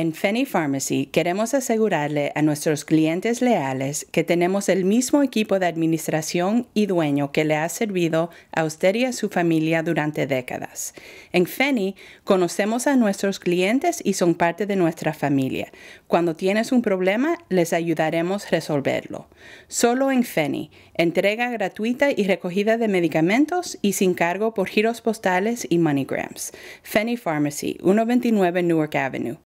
En Fenny Pharmacy queremos asegurarle a nuestros clientes leales que tenemos el mismo equipo de administración y dueño que le ha servido a usted y a su familia durante décadas. En Fenny conocemos a nuestros clientes y son parte de nuestra familia. Cuando tienes un problema, les ayudaremos a resolverlo. Solo en Fenny, entrega gratuita y recogida de medicamentos y sin cargo por giros postales y moneygrams. Fenny Pharmacy, 129 Newark Avenue.